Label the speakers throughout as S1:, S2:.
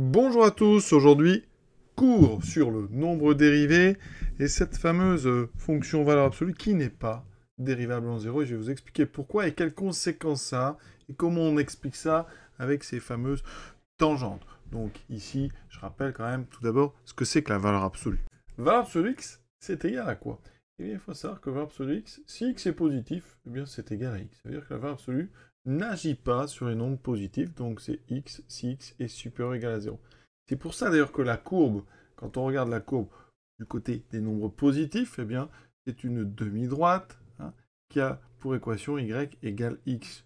S1: Bonjour à tous, aujourd'hui cours sur le nombre dérivé et cette fameuse euh, fonction valeur absolue qui n'est pas dérivable en zéro je vais vous expliquer pourquoi et quelles conséquences ça a et comment on explique ça avec ces fameuses tangentes. Donc ici, je rappelle quand même tout d'abord ce que c'est que la valeur absolue. Valeur absolue x, c'est égal à quoi Eh bien, il faut savoir que valeur absolue x, si x est positif, eh bien c'est égal à x. C'est-à-dire que la valeur absolue, n'agit pas sur les nombres positifs, donc c'est x si x est supérieur ou égal à 0. C'est pour ça d'ailleurs que la courbe, quand on regarde la courbe du côté des nombres positifs, eh bien, c'est une demi-droite hein, qui a pour équation y égale x.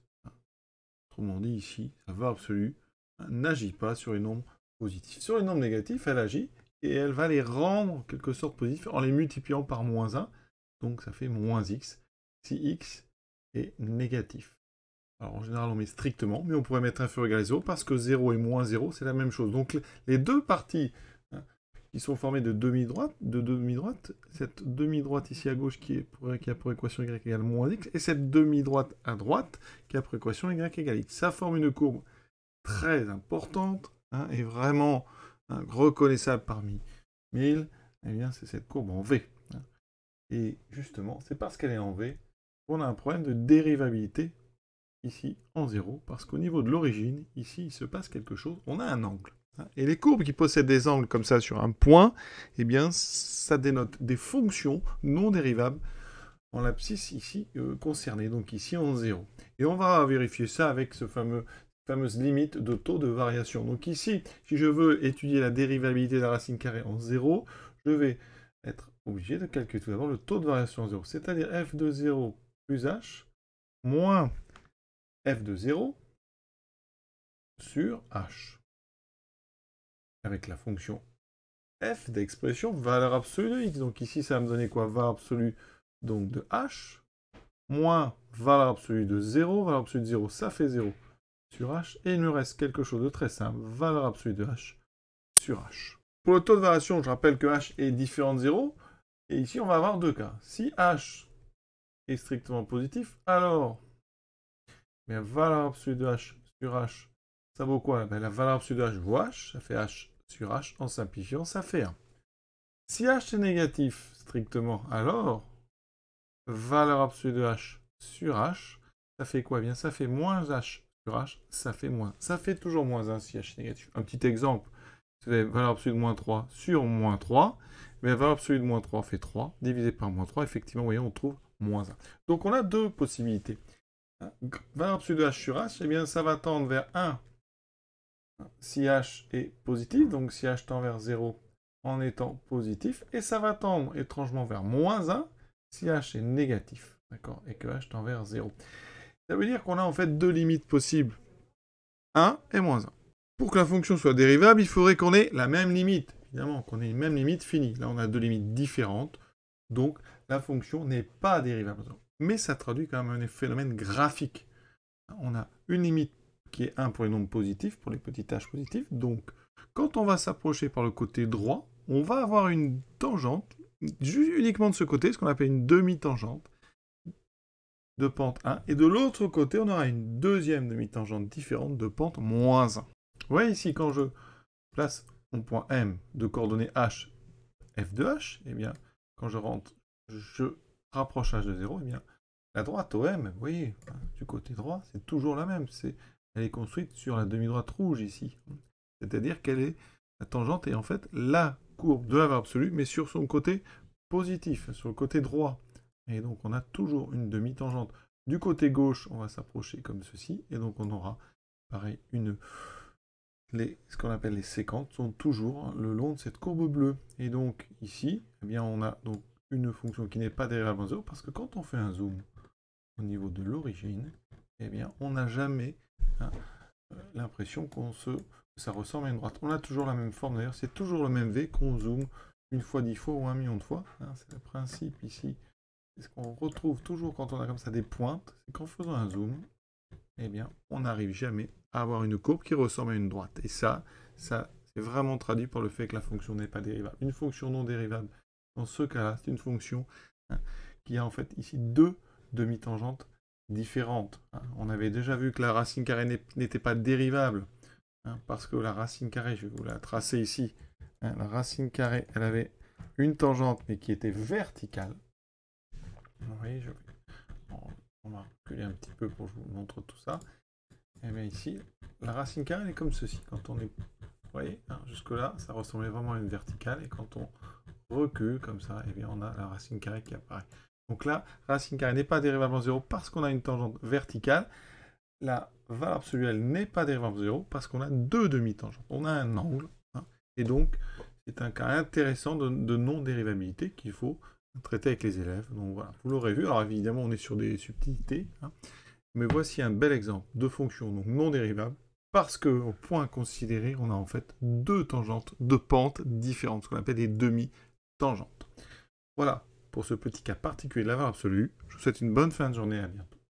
S1: Autrement dit, ici, la valeur absolue hein, n'agit pas sur les nombres positifs. Sur les nombres négatifs, elle agit et elle va les rendre en quelque sorte positifs en les multipliant par moins 1. Donc ça fait moins x si x est négatif. Alors, en général, on met strictement, mais on pourrait mettre inférieur à 0 parce que 0 et moins 0, c'est la même chose. Donc, les deux parties hein, qui sont formées de demi-droite, de demi-droite, cette demi-droite ici à gauche qui, est qui a pour équation y égale moins x, et cette demi-droite à droite qui a pour équation y égale x. Ça forme une courbe très importante hein, et vraiment hein, reconnaissable parmi 1000. Eh bien, c'est cette courbe en V. Et justement, c'est parce qu'elle est en V qu'on a un problème de dérivabilité ici en 0, parce qu'au niveau de l'origine, ici, il se passe quelque chose, on a un angle. Hein, et les courbes qui possèdent des angles comme ça sur un point, eh bien, ça dénote des fonctions non dérivables en l'abscisse ici euh, concernée, donc ici en 0. Et on va vérifier ça avec ce fameux fameuse limite de taux de variation. Donc ici, si je veux étudier la dérivabilité de la racine carrée en 0, je vais être obligé de calculer tout d'abord le taux de variation en 0, c'est-à-dire f de 0 plus h moins f de 0 sur h. Avec la fonction f d'expression valeur absolue de x. Donc ici, ça va me donner quoi Valeur absolue donc de h moins valeur absolue de 0. Valeur absolue de 0, ça fait 0 sur h. Et il me reste quelque chose de très simple. Valeur absolue de h sur h. Pour le taux de variation, je rappelle que h est différent de 0. Et ici, on va avoir deux cas. Si h est strictement positif, alors mais la valeur absolue de h sur h, ça vaut quoi ben, La valeur absolue de h vaut h, ça fait h sur h, en simplifiant, ça fait 1. Si h est négatif, strictement, alors, valeur absolue de h sur h, ça fait quoi eh bien, ça fait moins h sur h, ça fait moins. Ça fait toujours moins 1 si h est négatif. Un petit exemple, c'est valeur absolue de moins 3 sur moins 3, mais la valeur absolue de moins 3 fait 3, divisé par moins 3, effectivement, on trouve moins 1. Donc on a deux possibilités. 20 de h de h, eh bien ça va tendre vers 1 si H est positif, donc si H tend vers 0 en étant positif, et ça va tendre étrangement vers moins 1 si H est négatif, d'accord, et que H tend vers 0. Ça veut dire qu'on a en fait deux limites possibles, 1 et moins 1. Pour que la fonction soit dérivable, il faudrait qu'on ait la même limite, évidemment, qu'on ait une même limite finie. Là, on a deux limites différentes, donc la fonction n'est pas dérivable mais ça traduit quand même un phénomène graphique. On a une limite qui est 1 pour les nombres positifs, pour les petits h positifs. Donc, quand on va s'approcher par le côté droit, on va avoir une tangente, uniquement de ce côté, ce qu'on appelle une demi-tangente de pente 1. Et de l'autre côté, on aura une deuxième demi-tangente différente de pente moins 1. Vous voyez ici, quand je place mon point M de coordonnées H, F de H, eh bien, quand je rentre, je rapprochage de 0, eh bien, la droite OM, vous voyez, du côté droit, c'est toujours la même. C'est, elle est construite sur la demi-droite rouge ici. C'est-à-dire qu'elle est la tangente est en fait la courbe de la valeur absolue, mais sur son côté positif, sur le côté droit. Et donc on a toujours une demi-tangente. Du côté gauche, on va s'approcher comme ceci, et donc on aura, pareil, une... Les, ce qu'on appelle les séquentes sont toujours le long de cette courbe bleue. Et donc ici, eh bien on a donc une fonction qui n'est pas dérivable en zéro, parce que quand on fait un zoom au niveau de l'origine, et eh bien, on n'a jamais hein, euh, l'impression qu'on se, ça ressemble à une droite. On a toujours la même forme, d'ailleurs, c'est toujours le même V qu'on zoome une fois, dix fois ou un million de fois. Hein. c'est le principe ici. C'est ce qu'on retrouve toujours quand on a comme ça des pointes, c'est qu'en faisant un zoom, eh bien, on n'arrive jamais à avoir une courbe qui ressemble à une droite. Et ça, ça c'est vraiment traduit par le fait que la fonction n'est pas dérivable. Une fonction non dérivable, dans ce cas-là, c'est une fonction hein, qui a en fait ici deux demi-tangentes différentes. Hein. On avait déjà vu que la racine carrée n'était pas dérivable, hein, parce que la racine carrée, je vais vous la tracer ici, la racine carrée, elle avait une tangente, mais qui était verticale. Vous voyez, je on, va reculer un petit peu pour que je vous montre tout ça. Et eh bien ici, la racine carrée, elle est comme ceci. Quand on est... Vous voyez, jusque-là, ça ressemblait vraiment à une verticale, et quand on recul, comme ça, et eh bien on a la racine carrée qui apparaît. Donc là, racine carrée n'est pas dérivable en 0 parce qu'on a une tangente verticale. La valeur absolue, elle n'est pas dérivable en 0 parce qu'on a deux demi-tangentes. On a un angle, hein. et donc c'est un cas intéressant de, non-dérivabilité qu'il faut traiter avec les élèves. Donc voilà, vous l'aurez vu. Alors évidemment, on est sur des subtilités, hein. mais voici un bel exemple de fonction non dérivable parce qu'au point considéré, on a en fait deux tangentes, de pente différentes, ce qu'on appelle des demi-tangentes. Voilà pour ce petit cas particulier de la valeur absolue. Je vous souhaite une bonne fin de journée. À bientôt.